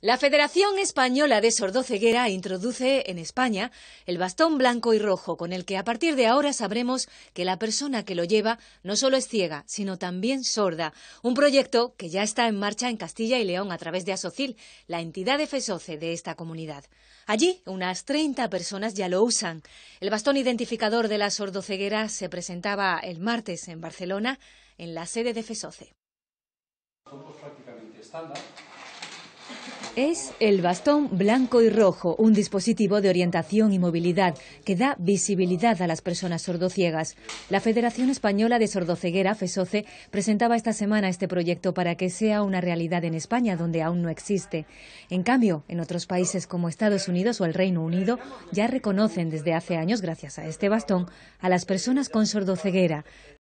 La Federación Española de Sordoceguera introduce en España el bastón blanco y rojo, con el que a partir de ahora sabremos que la persona que lo lleva no solo es ciega, sino también sorda. Un proyecto que ya está en marcha en Castilla y León a través de Asocil, la entidad de FESOCE de esta comunidad. Allí, unas 30 personas ya lo usan. El bastón identificador de la sordoceguera se presentaba el martes en Barcelona, en la sede de FESOCE. Pues es el bastón blanco y rojo, un dispositivo de orientación y movilidad que da visibilidad a las personas sordociegas. La Federación Española de Sordoceguera, FESOCE, presentaba esta semana este proyecto para que sea una realidad en España, donde aún no existe. En cambio, en otros países como Estados Unidos o el Reino Unido, ya reconocen desde hace años, gracias a este bastón, a las personas con sordoceguera.